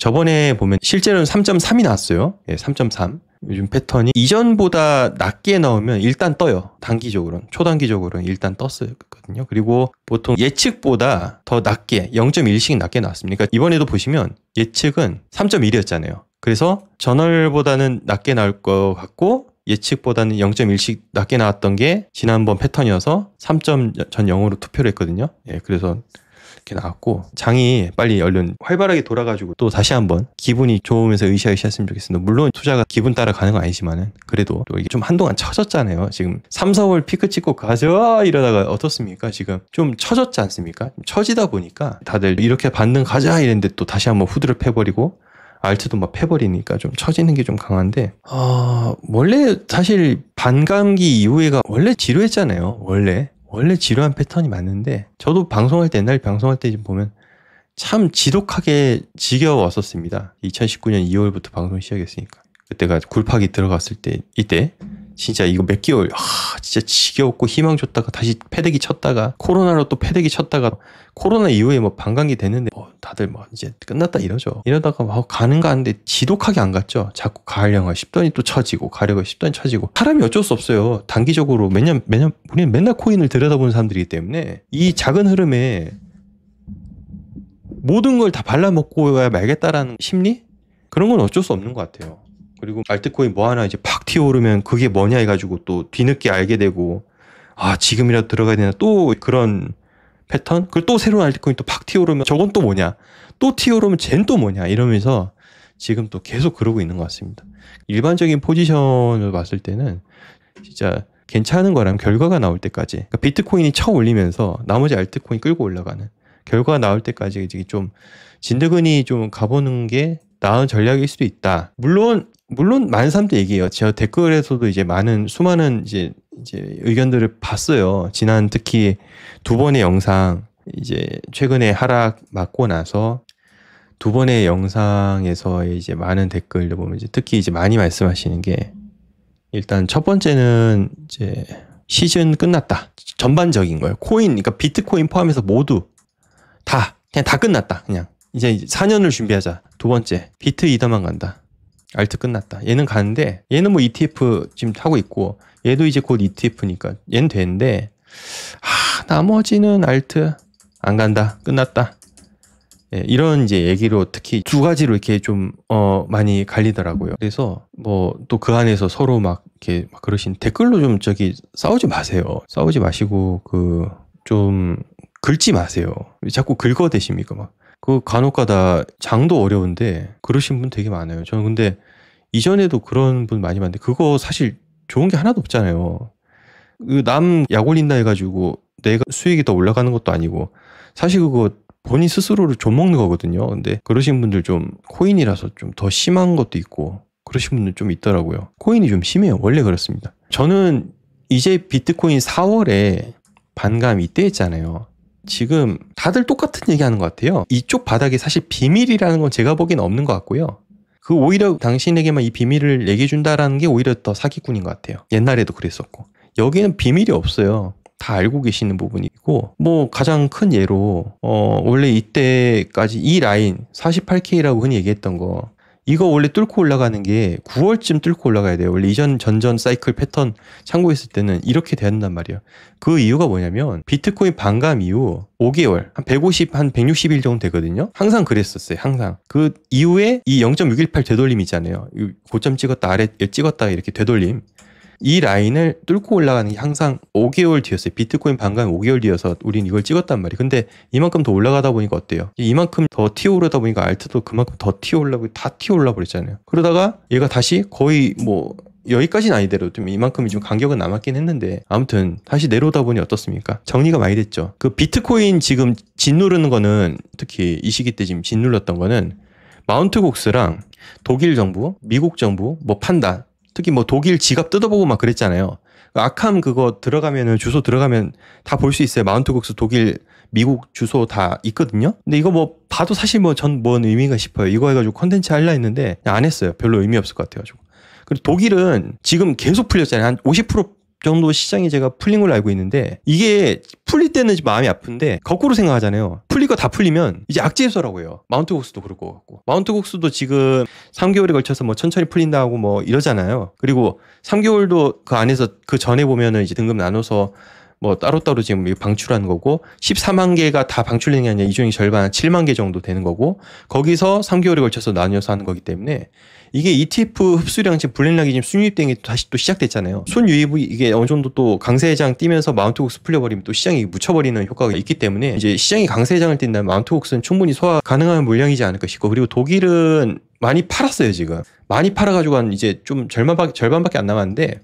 저번에 보면 실제로는 3.3이 나왔어요. 예, 3.3. 요즘 패턴이 이전보다 낮게 나오면 일단 떠요. 단기적으로는 초단기적으로는 일단 떴었거든요. 그리고 보통 예측보다 더 낮게 0.1씩 낮게 나왔습니다. 그러니까 이번에도 보시면 예측은 3.1이었잖아요. 그래서 전월보다는 낮게 나올 것 같고 예측보다는 0.1씩 낮게 나왔던 게 지난번 패턴이어서 3 0으로 투표를 했거든요. 예, 그래서 이렇게 나왔고 장이 빨리 얼른 활발하게 돌아가지고 또 다시 한번 기분이 좋으면서 으쌰으쌰 했으면 좋겠습니다. 물론 투자가 기분 따라 가는 건 아니지만은 그래도 또 이게 좀 한동안 처졌잖아요. 지금 3, 4월 피크 찍고 가자 이러다가 어떻습니까? 지금 좀 처졌지 않습니까? 처지다 보니까 다들 이렇게 반등 가자 이랬는데 또 다시 한번 후드를 패버리고 알트도 막 패버리니까 좀 처지는 게 좀 강한데 아 어, 원래 사실 반감기 이후에가 원래 지루했잖아요 원래 원래 지루한 패턴이 맞는데 저도 방송할 때 옛날 방송할 때좀 보면 참 지독하게 지겨웠었습니다. 2019년 2월부터 방송 시작했으니까 그때가 굴팍이 들어갔을 때 이때 진짜 이거 몇 개월 아 진짜 지겨웠고 희망 줬다가 다시 패대기 쳤다가 코로나로 또 패대기 쳤다가 코로나 이후에 뭐 반감기 됐는데 다들 뭐 이제 끝났다 이러죠. 이러다가 막 가는 가는데 지독하게 안 갔죠. 자꾸 가려고 10돈이 또 처지고 가려고 10돈이 처지고 사람이 어쩔 수 없어요. 단기적으로 매년 매년 우리는 맨날 코인을 들여다보는 사람들이기 때문에 이 작은 흐름에 모든 걸 다 발라먹고 야 말겠다라는 심리 그런 건 어쩔 수 없는 것 같아요. 그리고 알트코인 뭐 하나 이제 팍 튀어오르면 그게 뭐냐 해가지고 또 뒤늦게 알게 되고 아 지금이라도 들어가야 되나 또 그런 패턴 그리고 또 새로운 알트코인 또 팍 튀어오르면 저건 또 뭐냐 또 튀어오르면 쟨 또 뭐냐 이러면서 지금 또 계속 그러고 있는 것 같습니다 일반적인 포지션을 봤을 때는 진짜 괜찮은 거라면 결과가 나올 때까지 그러니까 비트코인이 쳐 올리면서 나머지 알트코인 끌고 올라가는 결과가 나올 때까지 좀 진드근이 좀 가보는 게 나은 전략일 수도 있다 물론 물론 많은 사람도 얘기해요. 제가 댓글에서도 이제 많은 수많은 이제 이제 의견들을 봤어요. 지난 특히 두 번의 영상 이제 최근에 하락 맞고 나서 두 번의 영상에서 이제 많은 댓글들 보면 이제 특히 이제 많이 말씀하시는 게 일단 첫 번째는 이제 시즌 끝났다. 전반적인 거예요. 코인, 그러니까 비트코인 포함해서 모두 다 그냥 다 끝났다. 그냥 이제 4년을 준비하자. 두 번째 비트 이더만 간다. 알트 끝났다. 얘는 가는데 얘는 뭐 ETF 지금 하고 있고 얘도 이제 곧 ETF니까 얘는 되는데 아, 나머지는 알트 안 간다. 끝났다. 예, 이런 이제 얘기로 특히 두 가지로 이렇게 좀 어, 많이 갈리더라고요. 그래서 뭐 또 그 안에서 서로 막 이렇게 막 그러신 댓글로 좀 저기 싸우지 마세요. 싸우지 마시고 그 좀 긁지 마세요. 자꾸 긁어대십니까 막그 간혹가다 장도 어려운데 그러신 분 되게 많아요. 저는 근데 이전에도 그런 분 많이 봤는데 그거 사실 좋은 게 하나도 없잖아요. 그남약 올린다 해가지고 내가 수익이 더 올라가는 것도 아니고 사실 그거 본인 스스로를 좀먹는 거거든요. 근데 그러신 분들 좀 코인이라서 좀 더 심한 것도 있고 그러신 분들 좀 있더라고요. 코인이 좀 심해요. 원래 그렇습니다. 저는 이제 비트코인 4월에 반감 이때 했잖아요. 지금 다들 똑같은 얘기하는 것 같아요. 이쪽 바닥에 사실 비밀이라는 건 제가 보기엔 없는 것 같고요. 그 오히려 당신에게만 이 비밀을 얘기해 준다라는 게 오히려 더 사기꾼인 것 같아요. 옛날에도 그랬었고 여기는 비밀이 없어요. 다 알고 계시는 부분이고 뭐 가장 큰 예로 어 원래 이때까지 이 라인 48K라고 흔히 얘기했던 거 이거 원래 뚫고 올라가는 게 9월쯤 뚫고 올라가야 돼요. 원래 이전 전전 사이클 패턴 참고했을 때는 이렇게 되었단 말이에요. 그 이유가 뭐냐면 비트코인 반감 이후 5개월 한 150, 한 160일 정도 되거든요. 항상 그랬었어요. 항상. 그 이후에 이 0.618 되돌림 있잖아요. 고점 찍었다 아래 찍었다 이렇게 되돌림. 이 라인을 뚫고 올라가는 게 항상 5개월 뒤였어요. 비트코인 반감 5개월 뒤여서 우린 이걸 찍었단 말이에요. 근데 이만큼 더 올라가다 보니까 어때요? 이만큼 더 튀어 오르다 보니까 알트도 그만큼 더 튀어 올라고 다 튀어 올라 버렸잖아요. 그러다가 얘가 다시 거의 뭐 여기까지는 아니더로도좀 이만큼이 좀 간격은 남았긴 했는데 아무튼 다시 내려오다 보니 어떻습니까? 정리가 많이 됐죠. 그 비트코인 지금 짓누르는 거는 특히 이 시기 때 지금 짓눌렀던 거는 마운트 곡스랑 독일 정부, 미국 정부 뭐 판다 특히 뭐 독일 지갑 뜯어보고 막 그랬잖아요. 아캄 그거 들어가면은 주소 들어가면 다 볼 수 있어요. 마운트국스 독일 미국 주소 다 있거든요. 근데 이거 뭐 봐도 사실 뭐 전 뭔 의미가 싶어요. 이거 해가지고 컨텐츠 할라 했는데 안 했어요. 별로 의미 없을 것 같아가지고. 그리고 독일은 지금 계속 풀렸잖아요. 한50% 정도 시장이 제가 풀린 걸로 알고 있는데 이게 풀릴 때는 마음이 아픈데 거꾸로 생각하잖아요. 풀리고다 풀리면 이제 악재에서라고 해요. 마운트 곡수도 그럴 것 같고 마운트 곡수도 지금 3개월에 걸쳐서 뭐 천천히 풀린다 하고 뭐 이러잖아요. 그리고 3개월도 그 안에서 그 전에 보면은 이제 등급 나눠서 뭐 따로따로 지금 방출한 거고 14만 개가 다 방출된 게 아니라 이중이 절반 7만 개 정도 되는 거고 거기서 3개월에 걸쳐서 나뉘어서 하는 거기 때문에 이게 ETF 흡수량 지금 불랙락이 지금 순유입된 게 다시 또 시작됐잖아요. 순유입이 이게 어느 정도 또 강세장 뛰면서 마운트곡스 풀려버리면 또 시장이 묻혀버리는 효과가 있기 때문에 이제 시장이 강세장을 뛴다면 마운트곡스는 충분히 소화 가능한 물량이지 않을까 싶고 그리고 독일은 많이 팔았어요 지금 많이 팔아가지고 한 이제 좀 절반밖에 절반밖에 안 남았는데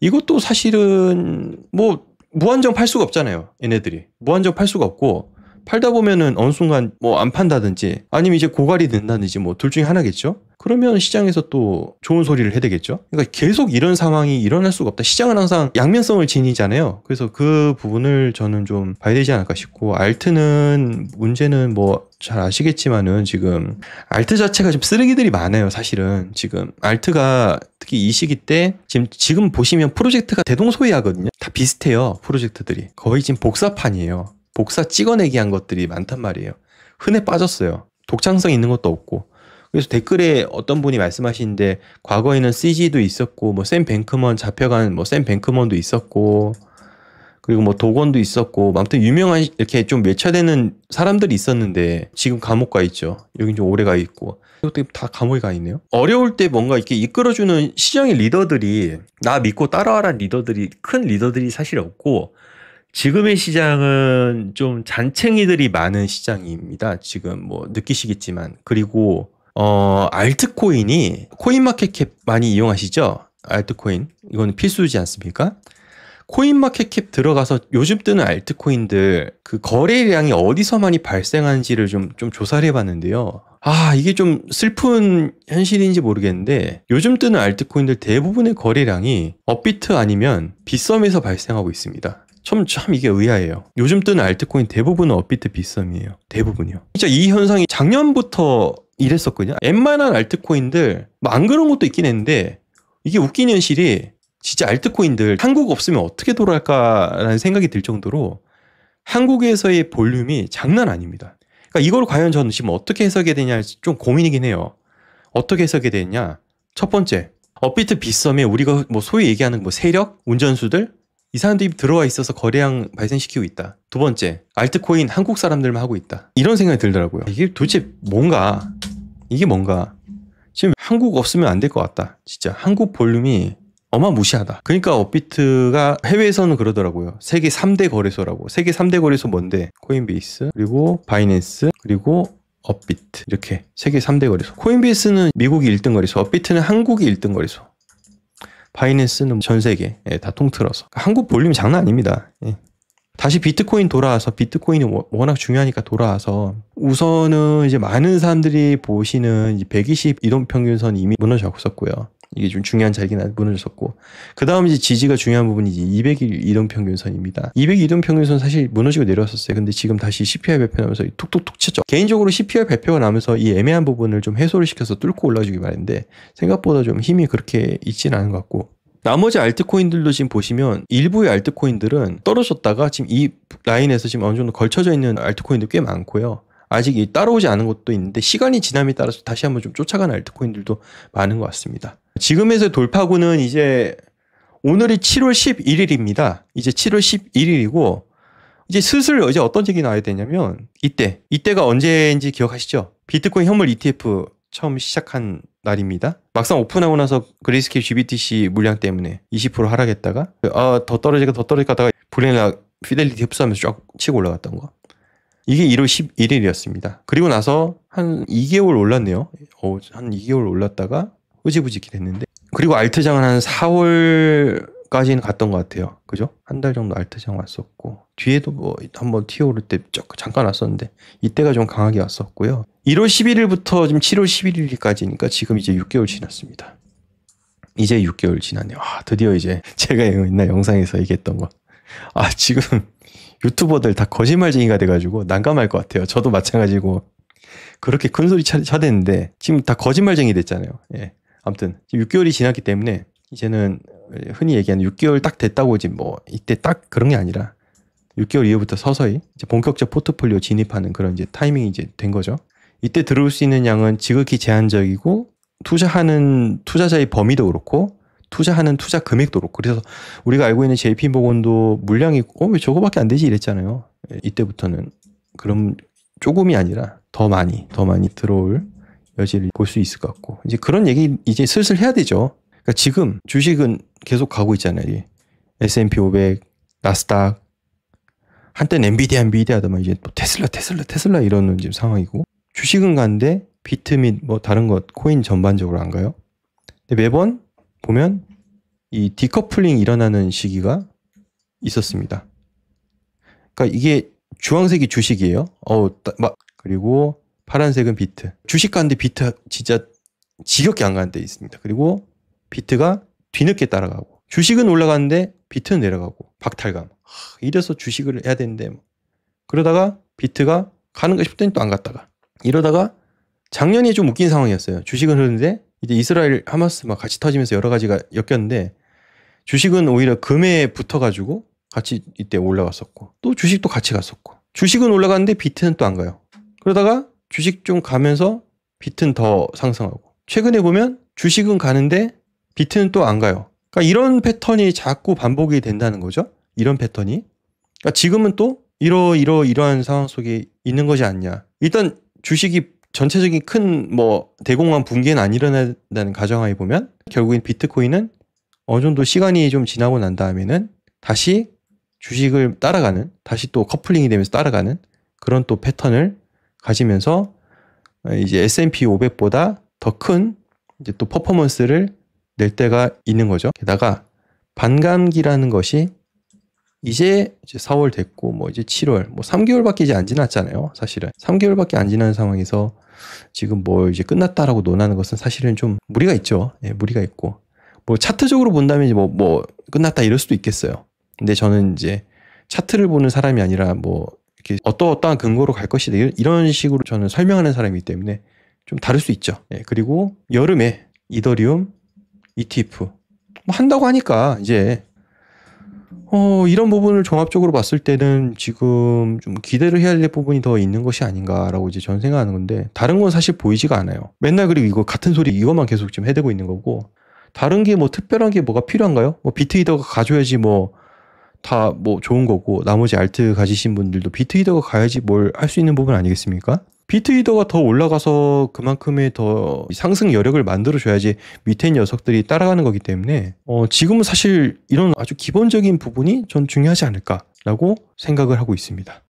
이것도 사실은 뭐 무한정 팔 수가 없잖아요. 얘네들이 무한정 팔 수가 없고 팔다 보면은 어느 순간 뭐 안 판다든지 아니면 이제 고갈이 된다든지 뭐 둘 중에 하나겠죠. 그러면 시장에서 또 좋은 소리를 해대겠죠. 그러니까 계속 이런 상황이 일어날 수가 없다. 시장은 항상 양면성을 지니잖아요. 그래서 그 부분을 저는 좀 봐야 되지 않을까 싶고 알트는 문제는 뭐 잘 아시겠지만은 지금 알트 자체가 좀 쓰레기들이 많아요. 사실은 지금 알트가 특히 이 시기 때 지금 지금 보시면 프로젝트가 대동소이하거든요. 다 비슷해요. 프로젝트들이 거의 지금 복사판이에요. 복사 찍어내기 한 것들이 많단 말이에요. 흔해 빠졌어요. 독창성 있는 것도 없고. 그래서 댓글에 어떤 분이 말씀하시는데 과거에는 CG도 있었고 뭐 샘 뱅크먼 잡혀간 뭐 샘 뱅크먼도 있었고 그리고 뭐 도건도 있었고 뭐 아무튼 유명한 이렇게 좀 외쳐대는 사람들이 있었는데 지금 감옥 가 있죠. 여긴 좀 오래 가 있고 이것도 다 감옥에 가 있네요. 어려울 때 뭔가 이렇게 이끌어주는 시장의 리더들이 나 믿고 따라와라 리더들이 큰 리더들이 사실 없고 지금의 시장은 좀 잔챙이들이 많은 시장입니다. 지금 뭐 느끼시겠지만 그리고 어 알트코인이 코인마켓캡 많이 이용하시죠? 알트코인 이건 필수지 않습니까? 코인마켓캡 들어가서 요즘 뜨는 알트코인들 그 거래량이 어디서 많이 발생하는지를 좀, 좀 조사를 해봤는데요. 아, 이게 좀 슬픈 현실인지 모르겠는데 요즘 뜨는 알트코인들 대부분의 거래량이 업비트 아니면 빗썸에서 발생하고 있습니다. 참, 참 이게 의아해요. 요즘 뜨는 알트코인 대부분은 업비트 비썸이에요. 대부분이요. 진짜 이 현상이 작년부터 이랬었거든요. 웬만한 알트코인들, 뭐안 그런 것도 있긴 했는데, 이게 웃긴 현실이 진짜 알트코인들 한국 없으면 어떻게 돌아갈까라는 생각이 들 정도로 한국에서의 볼륨이 장난 아닙니다. 그러니까 이걸 과연 저는 지금 어떻게 해석해야 되냐 좀 고민이긴 해요. 어떻게 해석해야 되냐? 첫 번째, 업비트 비썸에 우리가 뭐 소위 얘기하는 뭐 세력, 운전수들 이 사람들이 들어와 있어서 거래량 발생시키고 있다. 두 번째, 알트코인 한국 사람들만 하고 있다. 이런 생각이 들더라고요. 이게 도대체 뭔가? 이게 뭔가? 지금 한국 없으면 안 될 것 같다. 진짜 한국 볼륨이 어마무시하다. 그러니까 업비트가 해외에서는 그러더라고요. 세계 3대 거래소라고. 세계 3대 거래소 뭔데? 코인베이스, 그리고 바이낸스, 그리고 업비트. 이렇게 세계 3대 거래소. 코인베이스는 미국이 1등 거래소, 업비트는 한국이 1등 거래소. 바이낸스는 전 세계에 예, 다 통틀어서. 그러니까 한국 볼륨 이 장난 아닙니다. 예. 다시 비트코인 돌아와서 비트코인이 워낙 중요하니까 돌아와서 우선은 이제 많은 사람들이 보시는 120 이동 평균선이 이미 무너졌었고요. 이게 좀 중요한 자리긴 한 문을 썼고 그 다음 이제 지지가 중요한 부분이지 200일 이동 평균선입니다. 200일 이동 평균선 사실 무너지고 내려왔었어요. 근데 지금 다시 CPI 발표하면서 툭툭툭 치죠. 개인적으로 CPI 발표가 나면서 이 애매한 부분을 좀 해소를 시켜서 뚫고 올라주기 바랬는데 생각보다 좀 힘이 그렇게 있지는 않은 것 같고 나머지 알트코인들도 지금 보시면 일부의 알트코인들은 떨어졌다가 지금 이 라인에서 지금 어느 정도 걸쳐져 있는 알트코인도 꽤 많고요. 아직 이 따라오지 않은 것도 있는데 시간이 지남에 따라서 다시 한번 좀 쫓아가는 알트코인들도 많은 것 같습니다. 지금에서 돌파구는 이제 오늘이 7월 11일입니다. 이제 7월 11일이고 이제 슬슬 이제 어떤 얘기 나와야 되냐면 이때 이때가 언제인지 기억하시죠? 비트코인 현물 ETF 처음 시작한 날입니다. 막상 오픈하고 나서 그리스케 GBTC 물량 때문에 20% 하락했다가 아 더떨어지까더 떨어지다가 질 불행나 피델리티 흡수하면서 쫙 치고 올라갔던 거. 이게 1월 11일이었습니다. 그리고 나서 한 2개월 올랐네요. 어, 한 2개월 올랐다가 흐지부지게 됐는데 그리고 알트장은 한 4월까지는 갔던 것 같아요. 그죠? 한 달 정도 알트장 왔었고 뒤에도 뭐 한번 튀어오를 때 잠깐 왔었는데 이때가 좀 강하게 왔었고요. 1월 11일부터 지금 7월 11일까지니까 지금 이제 6개월 지났습니다. 이제 6개월 지났네요. 아, 드디어 이제 제가 옛날 영상에서 얘기했던 거. 아, 지금 유튜버들 다 거짓말쟁이가 돼가지고 난감할 것 같아요. 저도 마찬가지고 그렇게 큰 소리 차댔는데 지금 다 거짓말쟁이 됐잖아요. 예. 아무튼 6개월이 지났기 때문에 이제는 흔히 얘기하는 6개월 딱 됐다고 지금 뭐 이때 딱 그런 게 아니라 6개월 이후부터 서서히 이제 본격적 포트폴리오 진입하는 그런 이제 타이밍이 이제 된 거죠. 이때 들어올 수 있는 양은 지극히 제한적이고 투자하는 투자자의 범위도 그렇고 투자하는 투자 금액도 그렇고 그래서 우리가 알고 있는 JP 모건도 물량이 어왜 저거밖에 안 되지 이랬잖아요. 예, 이때부터는 그럼 조금이 아니라 더 많이 더 많이 들어올 여지를 볼 수 있을 것 같고 이제 그런 얘기 이제 슬슬 해야 되죠. 그러니까 지금 주식은 계속 가고 있잖아요. S&P 500, 나스닥 한때는 엔비디아 엔비디아다만 이제 뭐 테슬라 테슬라 테슬라 이러는 지금 상황이고 주식은 간데 비트 및 뭐 다른 것 코인 전반적으로 안 가요. 근데 매번 보면 이 디커플링 일어나는 시기가 있었습니다. 그러니까 이게 주황색이 주식이에요. 어막 그리고 파란색은 비트. 주식 가는데 비트 진짜 지겹게 안 가는 데 있습니다. 그리고 비트가 뒤늦게 따라가고 주식은 올라가는데 비트는 내려가고 박탈감. 하, 이래서 주식을 해야 되는데 뭐. 그러다가 비트가 가는가 싶더니 또 안 갔다가 이러다가 작년이좀 웃긴 상황이었어요. 주식은 흐르는데 이제 이스라엘 하마스 막 같이 터지면서 여러 가지가 엮였는데 주식은 오히려 금에 붙어가지고 같이 이때 올라갔었고 또 주식도 같이 갔었고 주식은 올라갔는데 비트는 또 안 가요. 그러다가 주식 좀 가면서 비트는 더 상승하고 최근에 보면 주식은 가는데 비트는 또 안 가요. 그러니까 이런 패턴이 자꾸 반복이 된다는 거죠. 이런 패턴이. 그러니까 지금은 또 이러 이러 이러한 상황 속에 있는 것이 아니냐. 일단 주식이 전체적인 큰 뭐 대공황 붕괴는 안 일어난다는 가정하에 보면 결국엔 비트코인은 어느 정도 시간이 좀 지나고 난 다음에는 다시 주식을 따라가는 다시 또 커플링이 되면서 따라가는 그런 또 패턴을 가시면서 이제 S&P 500보다 더 큰 이제 또 퍼포먼스를 낼 때가 있는 거죠. 게다가 반감기라는 것이 이제, 이제 4월 됐고 뭐 이제 7월 뭐 3개월밖에 안 지났잖아요. 사실은 3개월밖에 안 지난 상황에서 지금 뭐 이제 끝났다라고 논하는 것은 사실은 좀 무리가 있죠. 예, 무리가 있고 뭐 차트적으로 본다면 뭐, 뭐 끝났다 이럴 수도 있겠어요. 근데 저는 이제 차트를 보는 사람이 아니라 뭐 이렇게 어떠어떠한 근거로 갈 것이다 이런 식으로 저는 설명하는 사람이기 때문에 좀 다를 수 있죠. 예, 그리고 여름에 이더리움, ETF 뭐 한다고 하니까 이제 어, 이런 부분을 종합적으로 봤을 때는 지금 좀 기대를 해야 될 부분이 더 있는 것이 아닌가라고 이제 전 생각하는 건데 다른 건 사실 보이지가 않아요. 맨날 그리고 이거 같은 소리 이것만 계속 지금 해대고 있는 거고 다른 게 뭐 특별한 게 뭐가 필요한가요? 뭐 비트이더가 가져야지 뭐 다뭐 좋은 거고 나머지 알트 가지신 분들도 비트이더가 가야지 뭘 할 수 있는 부분 아니겠습니까? 비트이더가 더 올라가서 그만큼의 더 상승 여력을 만들어줘야지 밑에 녀석들이 따라가는 거기 때문에 어, 지금은 사실 이런 아주 기본적인 부분이 전 중요하지 않을까라고 생각을 하고 있습니다.